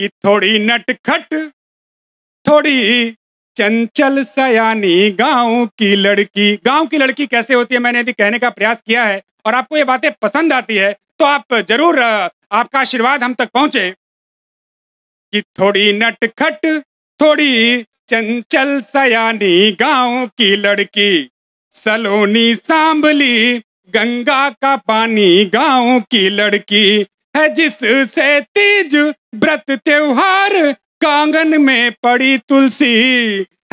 कि थोड़ी नटखट थोड़ी चंचल सयानी गांव की लड़की गांव की लड़की कैसे होती है मैंने यदि कहने का प्रयास किया है और आपको ये बातें पसंद आती है तो आप जरूर आपका आशीर्वाद हम तक पहुंचे कि थोड़ी नटखट थोड़ी चंचल सयानी गांव की लड़की सलोनी सांबली गंगा का पानी गांव की लड़की है जिससे तीज व्रत त्योहार कांगन में पड़ी तुलसी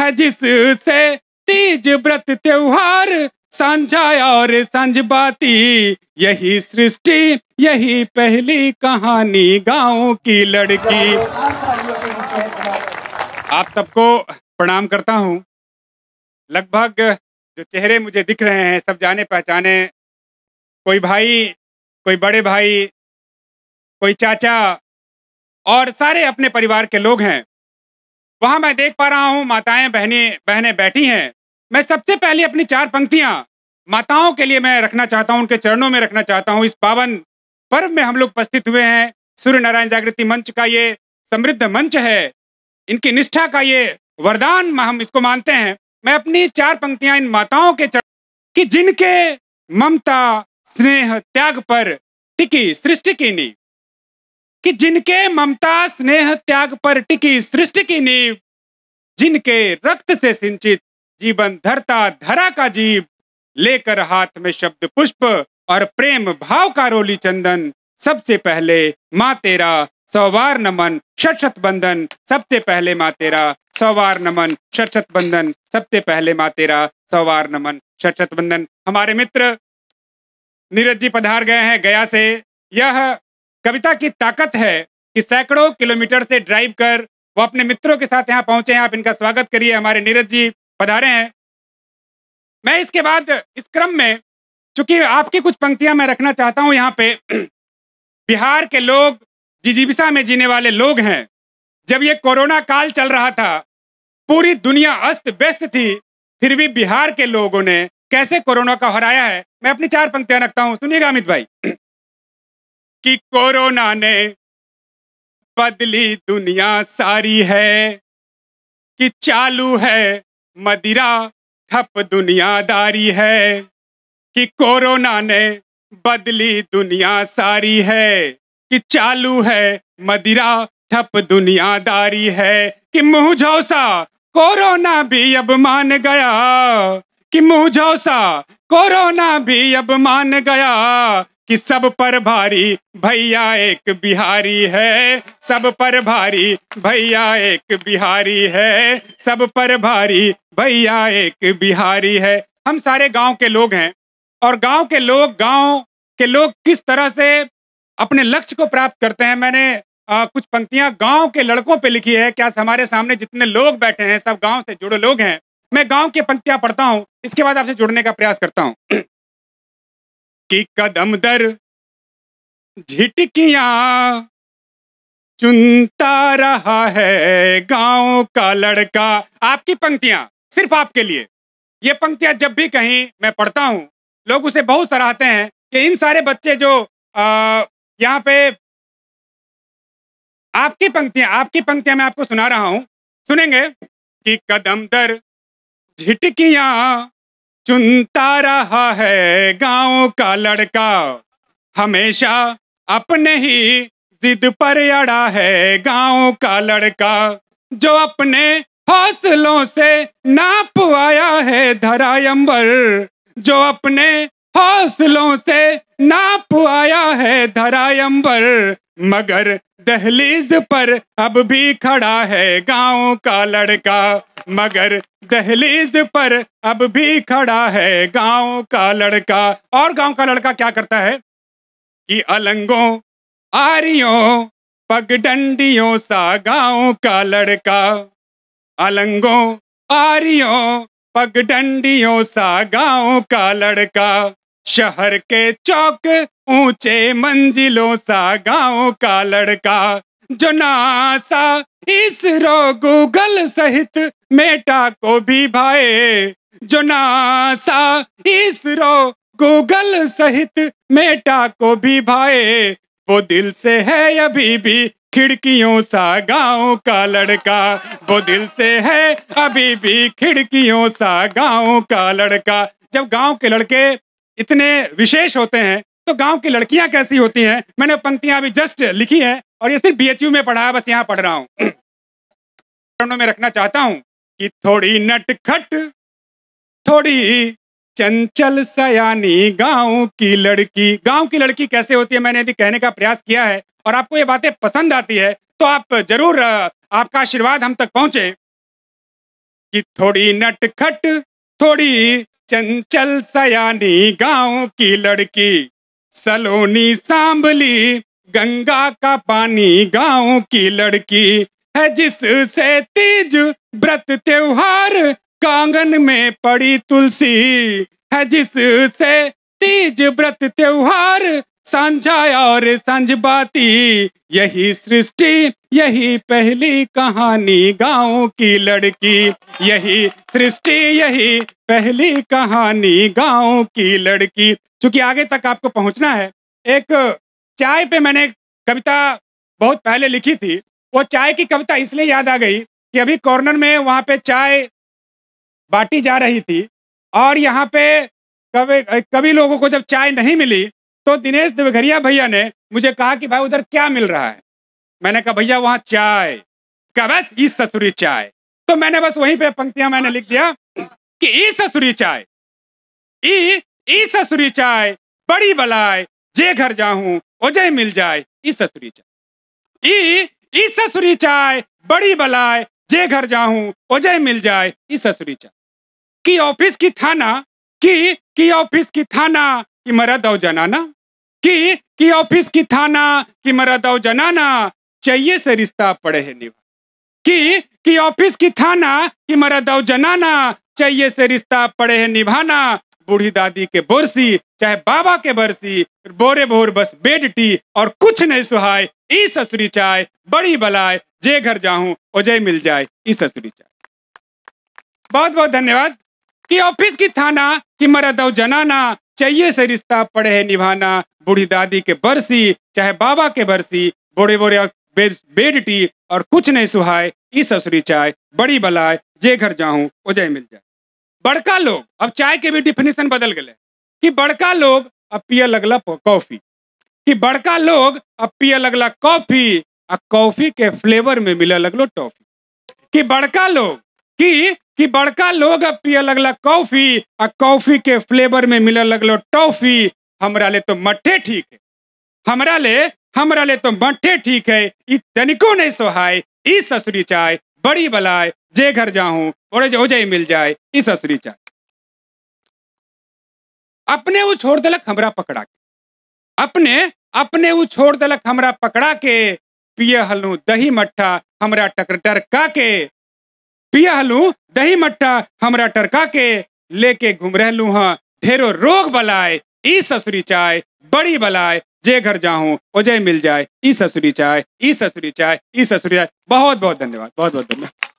है जिससे तीज व्रत त्योहार सांझा और संझ बाती यही सृष्टि यही पहली कहानी गाँव की लड़की आप सबको प्रणाम करता हूँ लगभग जो चेहरे मुझे दिख रहे हैं सब जाने पहचाने कोई भाई कोई बड़े भाई कोई चाचा और सारे अपने परिवार के लोग हैं वहां मैं देख पा रहा हूँ माताएं बहने बहने बैठी हैं मैं सबसे पहले अपनी चार पंक्तियां माताओं के लिए मैं रखना चाहता हूँ उनके चरणों में रखना चाहता हूँ इस पावन पर्व में हम लोग उपस्थित हुए हैं सूर्य नारायण जागृति मंच का ये समृद्ध मंच है इनकी निष्ठा का ये वरदान हम इसको मानते हैं मैं अपनी चार पंक्तियां इन माताओं के चरण की जिनके ममता स्नेह त्याग पर टिकी सृष्टि की नी कि जिनके ममता स्नेह त्याग पर टिकी सृष्टि की नींव जिनके रक्त से सिंचित जीवन धरता धरा का जीव लेकर हाथ में शब्द पुष्प और प्रेम भाव का रोली चंदन सबसे पहले माँ तेरा सौवार नमन शत बंधन सबसे पहले माँ तेरा सौवार नमन शत बंधन सबसे पहले माँ तेरा सौवार नमन शत शत बंधन हमारे मित्र नीरज जी पधार गए हैं गया से यह कविता की ताकत है कि सैकड़ों किलोमीटर से ड्राइव कर वो अपने मित्रों के साथ यहाँ पहुंचे हैं आप इनका स्वागत करिए हमारे नीरज जी पधारे हैं मैं इसके बाद इस क्रम में चूंकि आपकी कुछ पंक्तियां मैं रखना चाहता हूँ यहाँ पे बिहार के लोग जिजीबिसा में जीने वाले लोग हैं जब ये कोरोना काल चल रहा था पूरी दुनिया अस्त व्यस्त थी फिर भी बिहार के लोगों ने कैसे कोरोना का हराया है मैं अपनी चार पंक्तियां रखता हूँ सुनिएगा अमित भाई कि कोरोना ने बदली दुनिया सारी है कि चालू है मदिरा ठप दुनियादारी है कि कोरोना ने बदली दुनिया सारी है कि चालू है मदिरा ठप दुनियादारी है कि मुंह झोसा कोरोना भी अब मान गया कि मुंह झोसा कोरोना भी अब मान गया कि सब पर भारी भैया एक बिहारी है सब पर भारी भैया एक बिहारी है सब पर भारी भैया एक बिहारी है हम सारे गांव के लोग हैं और गांव के लोग गांव के लोग किस तरह से अपने लक्ष्य को प्राप्त करते हैं मैंने आ, कुछ पंक्तियां गांव के लड़कों पे लिखी है क्या हमारे सामने जितने लोग बैठे हैं सब गांव से जुड़े लोग हैं मैं गांव की पंक्तियां पढ़ता हूं इसके बाद आपसे जुड़ने का प्रयास करता हूं की कदम दर झिटकिया चुनता रहा है गांव का लड़का आपकी पंक्तियां सिर्फ आपके लिए ये पंक्तियां जब भी कहीं मैं पढ़ता हूं लोग उसे बहुत सराहते हैं कि इन सारे बच्चे जो यहाँ पे आपकी पंक्तियां आपकी पंक्तियां मैं आपको सुना रहा हूं सुनेंगे कि कदम दर झिटकिया चुनता रहा है गांव का लड़का हमेशा अपने ही जिद पर अड़ा है गांव का लड़का जो अपने हौसलों से नाप आया है धरायंबर जो अपने हौसलों से नाप आया है धरायंबर मगर दहलीज पर अब भी खड़ा है गांव का लड़का मगर दहलीज पर अब भी खड़ा है गांव का लड़का और गांव का लड़का क्या करता है कि अलंगों आरियों पगडंडियों सा गांव का लड़का अलंगों आरियों पगडंडियों सा गांव का लड़का शहर के चौक ऊंचे मंजिलों सा गांव का लड़का जो नासा इसरो गूगल सहित मेटा को भी भाए जो नासा इसरो गूगल सहित मेटा को भी भाए वो दिल से है अभी भी खिड़कियों सा गांव का लड़का वो दिल से है अभी भी खिड़कियों सा गांव का लड़का जब गांव के लड़के इतने विशेष होते हैं तो गांव की लड़कियां कैसी होती हैं मैंने पंक्तियां अभी जस्ट लिखी हैं और ये सिर्फ बीएचयू में पढ़ा है बस यहाँ पढ़ रहा हूँ में रखना चाहता हूँ कि थोड़ी नटखट थोड़ी चंचल सयानी गांव की लड़की गांव की लड़की कैसे होती है मैंने यदि कहने का प्रयास किया है और आपको ये बातें पसंद आती है तो आप जरूर आपका आशीर्वाद हम तक पहुंचे कि थोड़ी नटखट थोड़ी चंचल सयानी गांव की लड़की सलोनी सांबली गंगा का पानी गाँव की लड़की है जिससे तीज व्रत त्योहार कांगन में पड़ी तुलसी है जिससे तीज व्रत त्योहार सांझा और बाती यही सृष्टि यही पहली कहानी गाँव की लड़की यही सृष्टि यही पहली कहानी गाँव की लड़की चूंकि आगे तक आपको पहुंचना है एक चाय पे मैंने कविता बहुत पहले लिखी थी वो चाय की कविता इसलिए याद आ गई कि अभी कॉर्नर में वहाँ पे चाय बांटी जा रही थी और यहाँ पे कवि कभी लोगों को जब चाय नहीं मिली तो दिनेश देवघरिया भैया ने मुझे कहा कि भाई उधर क्या मिल रहा है मैंने कहा भैया वहां चाय कहा बस इस ससुरी चाय तो मैंने बस वहीं पे पंक्तियां मैंने लिख दिया कि ई ससुरी चाय ई ई ससुरी चाय बड़ी बलाय जे घर जाऊं ओजय मिल जाए ई ससुरी चाय ई ई ससुरी चाय बड़ी बलाय जे घर जाऊं ओजय मिल जाए ई ससुरी चाय की ऑफिस की थाना की की ऑफिस की थाना की मरद और जनाना कि कि ऑफिस की थाना कि मरदाओ जनाना चाहिए से रिश्ता पड़े है निभा कि कि ऑफिस की थाना कि मरदाओ जनाना चाहिए से रिश्ता पड़े है निभाना बूढ़ी दादी के बोरसी चाहे बाबा के बरसी बोरे भोर बस बेडटी और कुछ नहीं सुहाय ई ससुरी चाय बड़ी बलाय जे घर जाऊं ओजय मिल जाए ई ससुरी चाय बहुत बहुत धन्यवाद कि ऑफिस की थाना कि मरद जनाना चाहिए से रिश्ता पड़े है निभाना बूढ़ी दादी के बरसी चाहे बाबा के बरसी बोरे बोरे बेडटी और कुछ नहीं सुहाय इस असुरी चाय बड़ी बलाय जे घर जाऊं वो जय मिल जाए बड़का लोग अब चाय के भी डिफिनेशन बदल गए कि बड़का लोग अब पिए लगला कॉफी कि बड़का लोग अब पिए लगला कॉफी और कॉफी के फ्लेवर में मिले लगलो टॉफी कि बड़का लोग कि कि बड़का लोग अब पिए लगल कॉफी और कॉफी के फ्लेवर में मिले लगलो टॉफी हमरा ले तो मट्ठे ठीक है हमरा ले हमरा ले तो मट्ठे ठीक है ई तनिको नहीं सोहाय ई ससुरी चाय बड़ी बलाय जे घर जाऊं ओड़े जो जय मिल जाए ई ससुरी चाय अपने वो छोड़ दलक हमरा पकड़ा के अपने अपने वो छोड़ दलक हमरा पकड़ा के पिए हलू दही मट्ठा हमरा टर का के पिया लू दही मट्टा हमरा टरका के लेके घूम रहू हाँ ढेरो रोग बलाए ई ससुरी चाय बड़ी बलाए जे घर जाऊं ओजय मिल जाए ई ससुरी चाय ई ससुरी चाय ई ससुरी चाय बहुत बहुत धन्यवाद बहुत बहुत धन्यवाद